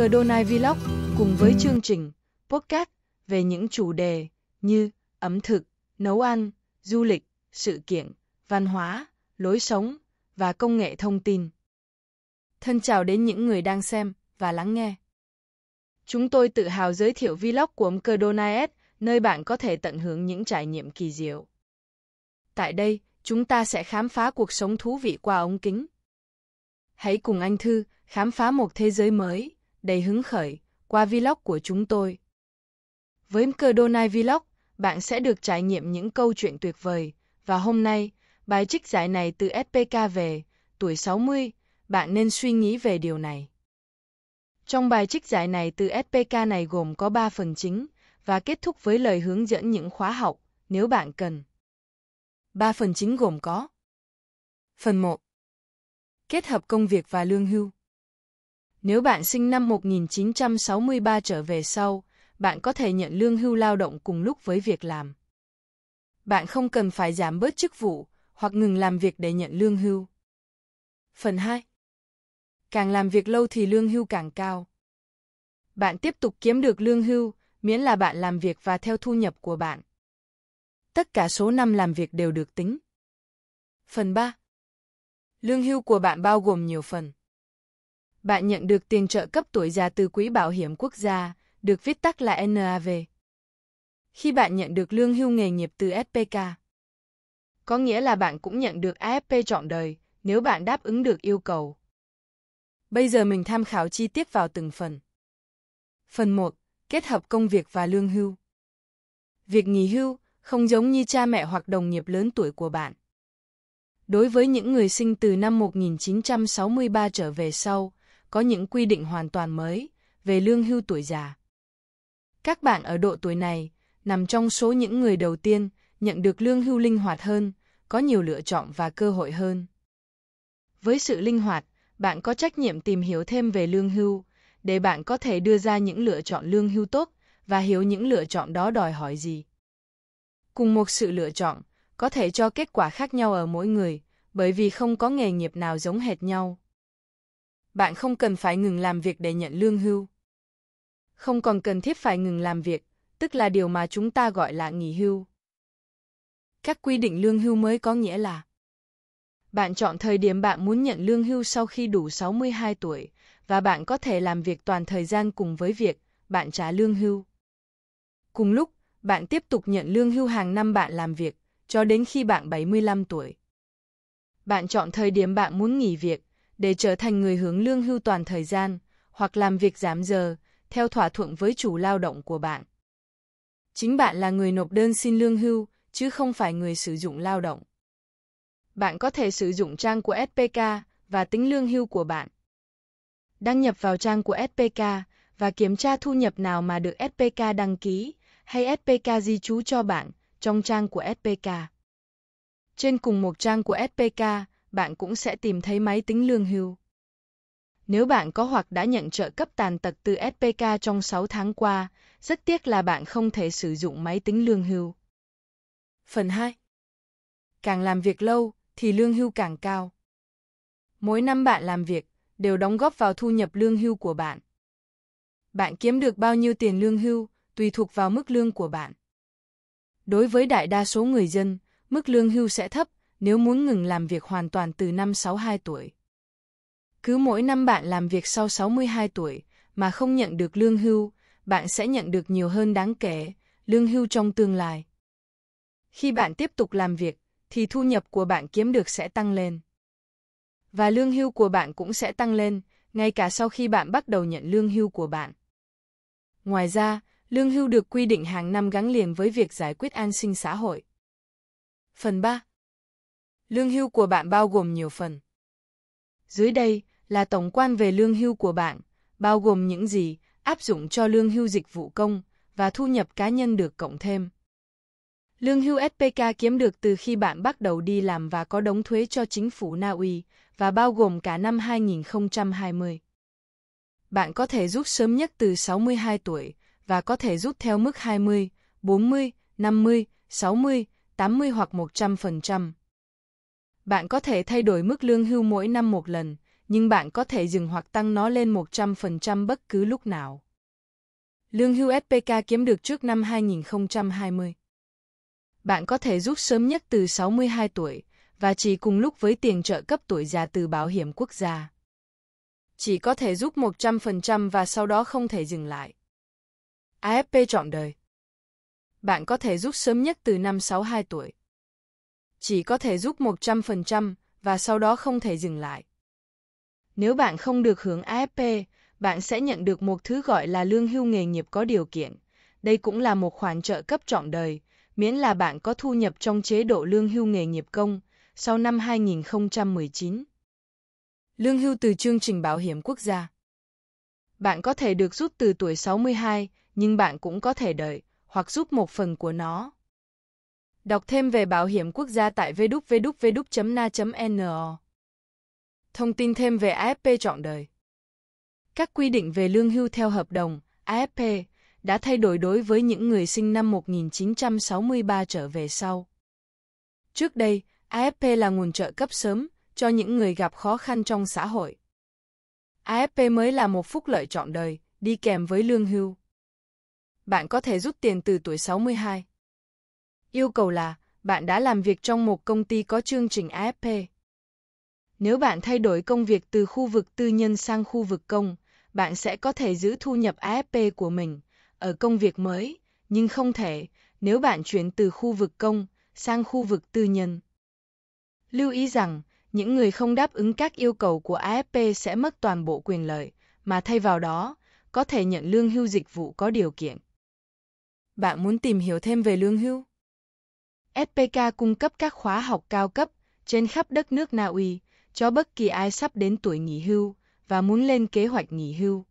Cardona Vlog cùng với chương trình podcast về những chủ đề như ẩm thực, nấu ăn, du lịch, sự kiện, văn hóa, lối sống và công nghệ thông tin. Thân chào đến những người đang xem và lắng nghe. Chúng tôi tự hào giới thiệu vlog của ông Cardona S, nơi bạn có thể tận hưởng những trải nghiệm kỳ diệu. Tại đây, chúng ta sẽ khám phá cuộc sống thú vị qua ống kính. Hãy cùng anh Thư khám phá một thế giới mới đầy hứng khởi qua vlog của chúng tôi. Với Cardonai Vlog, bạn sẽ được trải nghiệm những câu chuyện tuyệt vời và hôm nay, bài trích giải này từ SPK về tuổi 60, bạn nên suy nghĩ về điều này. Trong bài trích giải này từ SPK này gồm có 3 phần chính và kết thúc với lời hướng dẫn những khóa học nếu bạn cần. 3 phần chính gồm có Phần 1 Kết hợp công việc và lương hưu nếu bạn sinh năm 1963 trở về sau, bạn có thể nhận lương hưu lao động cùng lúc với việc làm. Bạn không cần phải giảm bớt chức vụ hoặc ngừng làm việc để nhận lương hưu. Phần 2. Càng làm việc lâu thì lương hưu càng cao. Bạn tiếp tục kiếm được lương hưu, miễn là bạn làm việc và theo thu nhập của bạn. Tất cả số năm làm việc đều được tính. Phần 3. Lương hưu của bạn bao gồm nhiều phần. Bạn nhận được tiền trợ cấp tuổi già từ Quỹ Bảo hiểm Quốc gia, được viết tắt là NAV. Khi bạn nhận được lương hưu nghề nghiệp từ SPK, có nghĩa là bạn cũng nhận được AFP trọn đời nếu bạn đáp ứng được yêu cầu. Bây giờ mình tham khảo chi tiết vào từng phần. Phần 1. Kết hợp công việc và lương hưu. Việc nghỉ hưu không giống như cha mẹ hoặc đồng nghiệp lớn tuổi của bạn. Đối với những người sinh từ năm 1963 trở về sau, có những quy định hoàn toàn mới về lương hưu tuổi già. Các bạn ở độ tuổi này nằm trong số những người đầu tiên nhận được lương hưu linh hoạt hơn, có nhiều lựa chọn và cơ hội hơn. Với sự linh hoạt, bạn có trách nhiệm tìm hiểu thêm về lương hưu để bạn có thể đưa ra những lựa chọn lương hưu tốt và hiểu những lựa chọn đó đòi hỏi gì. Cùng một sự lựa chọn có thể cho kết quả khác nhau ở mỗi người, bởi vì không có nghề nghiệp nào giống hệt nhau bạn không cần phải ngừng làm việc để nhận lương hưu. Không còn cần thiết phải ngừng làm việc, tức là điều mà chúng ta gọi là nghỉ hưu. Các quy định lương hưu mới có nghĩa là bạn chọn thời điểm bạn muốn nhận lương hưu sau khi đủ 62 tuổi và bạn có thể làm việc toàn thời gian cùng với việc bạn trả lương hưu. Cùng lúc, bạn tiếp tục nhận lương hưu hàng năm bạn làm việc cho đến khi bạn 75 tuổi. Bạn chọn thời điểm bạn muốn nghỉ việc để trở thành người hưởng lương hưu toàn thời gian, hoặc làm việc giảm giờ, theo thỏa thuận với chủ lao động của bạn. Chính bạn là người nộp đơn xin lương hưu, chứ không phải người sử dụng lao động. Bạn có thể sử dụng trang của SPK và tính lương hưu của bạn. Đăng nhập vào trang của SPK và kiểm tra thu nhập nào mà được SPK đăng ký hay SPK di trú cho bạn trong trang của SPK. Trên cùng một trang của SPK, bạn cũng sẽ tìm thấy máy tính lương hưu. Nếu bạn có hoặc đã nhận trợ cấp tàn tật từ SPK trong 6 tháng qua, rất tiếc là bạn không thể sử dụng máy tính lương hưu. Phần 2 Càng làm việc lâu, thì lương hưu càng cao. Mỗi năm bạn làm việc, đều đóng góp vào thu nhập lương hưu của bạn. Bạn kiếm được bao nhiêu tiền lương hưu, tùy thuộc vào mức lương của bạn. Đối với đại đa số người dân, mức lương hưu sẽ thấp, nếu muốn ngừng làm việc hoàn toàn từ năm 62 tuổi. Cứ mỗi năm bạn làm việc sau 62 tuổi mà không nhận được lương hưu, bạn sẽ nhận được nhiều hơn đáng kể, lương hưu trong tương lai. Khi bạn tiếp tục làm việc, thì thu nhập của bạn kiếm được sẽ tăng lên. Và lương hưu của bạn cũng sẽ tăng lên, ngay cả sau khi bạn bắt đầu nhận lương hưu của bạn. Ngoài ra, lương hưu được quy định hàng năm gắn liền với việc giải quyết an sinh xã hội. Phần 3. Lương hưu của bạn bao gồm nhiều phần. Dưới đây là tổng quan về lương hưu của bạn, bao gồm những gì áp dụng cho lương hưu dịch vụ công và thu nhập cá nhân được cộng thêm. Lương hưu SPK kiếm được từ khi bạn bắt đầu đi làm và có đóng thuế cho chính phủ Na Uy và bao gồm cả năm 2020. Bạn có thể rút sớm nhất từ 62 tuổi và có thể rút theo mức 20, 40, 50, 60, 80 hoặc 100%. Bạn có thể thay đổi mức lương hưu mỗi năm một lần, nhưng bạn có thể dừng hoặc tăng nó lên 100% bất cứ lúc nào. Lương hưu SPK kiếm được trước năm 2020. Bạn có thể rút sớm nhất từ 62 tuổi và chỉ cùng lúc với tiền trợ cấp tuổi già từ Bảo hiểm quốc gia. Chỉ có thể rút 100% và sau đó không thể dừng lại. AFP trọn đời. Bạn có thể rút sớm nhất từ năm 62 tuổi chỉ có thể giúp 100% và sau đó không thể dừng lại. Nếu bạn không được hưởng AFP, bạn sẽ nhận được một thứ gọi là lương hưu nghề nghiệp có điều kiện. Đây cũng là một khoản trợ cấp trọn đời, miễn là bạn có thu nhập trong chế độ lương hưu nghề nghiệp công sau năm 2019. Lương hưu từ chương trình bảo hiểm quốc gia. Bạn có thể được rút từ tuổi 62, nhưng bạn cũng có thể đợi hoặc rút một phần của nó. Đọc thêm về bảo hiểm quốc gia tại www.na.no. Thông tin thêm về AFP trọn đời. Các quy định về lương hưu theo hợp đồng AFP đã thay đổi đối với những người sinh năm 1963 trở về sau. Trước đây, AFP là nguồn trợ cấp sớm cho những người gặp khó khăn trong xã hội. AFP mới là một phúc lợi trọn đời, đi kèm với lương hưu. Bạn có thể rút tiền từ tuổi 62. Yêu cầu là bạn đã làm việc trong một công ty có chương trình AFP. Nếu bạn thay đổi công việc từ khu vực tư nhân sang khu vực công, bạn sẽ có thể giữ thu nhập AFP của mình ở công việc mới, nhưng không thể nếu bạn chuyển từ khu vực công sang khu vực tư nhân. Lưu ý rằng, những người không đáp ứng các yêu cầu của AFP sẽ mất toàn bộ quyền lợi, mà thay vào đó, có thể nhận lương hưu dịch vụ có điều kiện. Bạn muốn tìm hiểu thêm về lương hưu? SPK cung cấp các khóa học cao cấp trên khắp đất nước Na Uy cho bất kỳ ai sắp đến tuổi nghỉ hưu và muốn lên kế hoạch nghỉ hưu.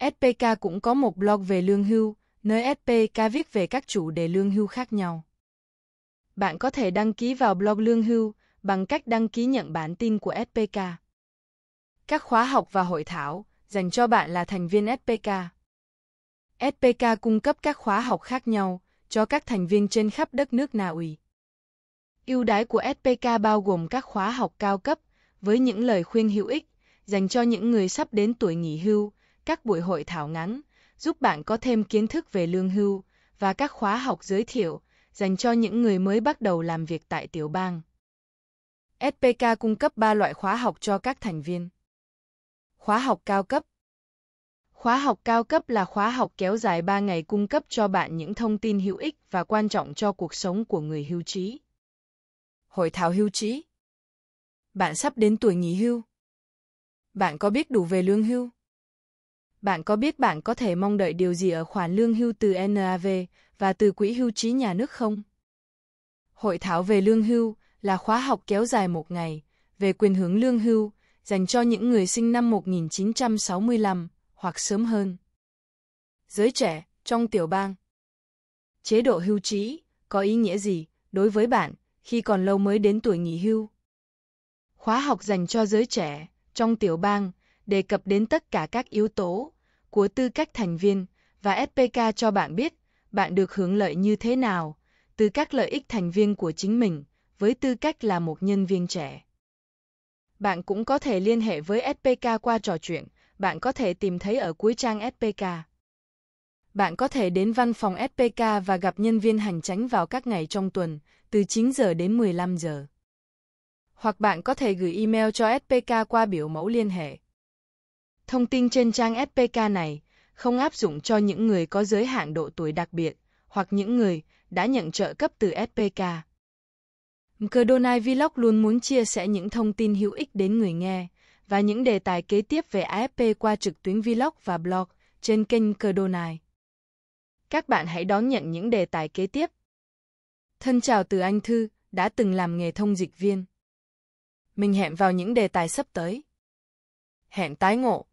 SPK cũng có một blog về lương hưu, nơi SPK viết về các chủ đề lương hưu khác nhau. Bạn có thể đăng ký vào blog lương hưu bằng cách đăng ký nhận bản tin của SPK. Các khóa học và hội thảo dành cho bạn là thành viên SPK. SPK cung cấp các khóa học khác nhau cho các thành viên trên khắp đất nước Na Uy. Ưu đãi của SPK bao gồm các khóa học cao cấp với những lời khuyên hữu ích dành cho những người sắp đến tuổi nghỉ hưu, các buổi hội thảo ngắn giúp bạn có thêm kiến thức về lương hưu và các khóa học giới thiệu dành cho những người mới bắt đầu làm việc tại tiểu bang. SPK cung cấp 3 loại khóa học cho các thành viên. Khóa học cao cấp Khóa học cao cấp là khóa học kéo dài 3 ngày cung cấp cho bạn những thông tin hữu ích và quan trọng cho cuộc sống của người hưu trí. Hội thảo hưu trí Bạn sắp đến tuổi nghỉ hưu. Bạn có biết đủ về lương hưu? Bạn có biết bạn có thể mong đợi điều gì ở khoản lương hưu từ NAV và từ Quỹ hưu trí nhà nước không? Hội thảo về lương hưu là khóa học kéo dài một ngày về quyền hướng lương hưu dành cho những người sinh năm 1965 hoặc sớm hơn. Giới trẻ, trong tiểu bang. Chế độ hưu trí có ý nghĩa gì đối với bạn khi còn lâu mới đến tuổi nghỉ hưu? Khóa học dành cho giới trẻ trong tiểu bang đề cập đến tất cả các yếu tố của tư cách thành viên và SPK cho bạn biết bạn được hưởng lợi như thế nào từ các lợi ích thành viên của chính mình với tư cách là một nhân viên trẻ. Bạn cũng có thể liên hệ với SPK qua trò chuyện bạn có thể tìm thấy ở cuối trang SPK. Bạn có thể đến văn phòng SPK và gặp nhân viên hành tránh vào các ngày trong tuần, từ 9 giờ đến 15 giờ. Hoặc bạn có thể gửi email cho SPK qua biểu mẫu liên hệ. Thông tin trên trang SPK này không áp dụng cho những người có giới hạn độ tuổi đặc biệt hoặc những người đã nhận trợ cấp từ SPK. Mcdonald Vlog luôn muốn chia sẻ những thông tin hữu ích đến người nghe và những đề tài kế tiếp về AFP qua trực tuyến vlog và blog trên kênh Cờ Đô này. Các bạn hãy đón nhận những đề tài kế tiếp. Thân chào từ anh Thư, đã từng làm nghề thông dịch viên. Mình hẹn vào những đề tài sắp tới. Hẹn tái ngộ.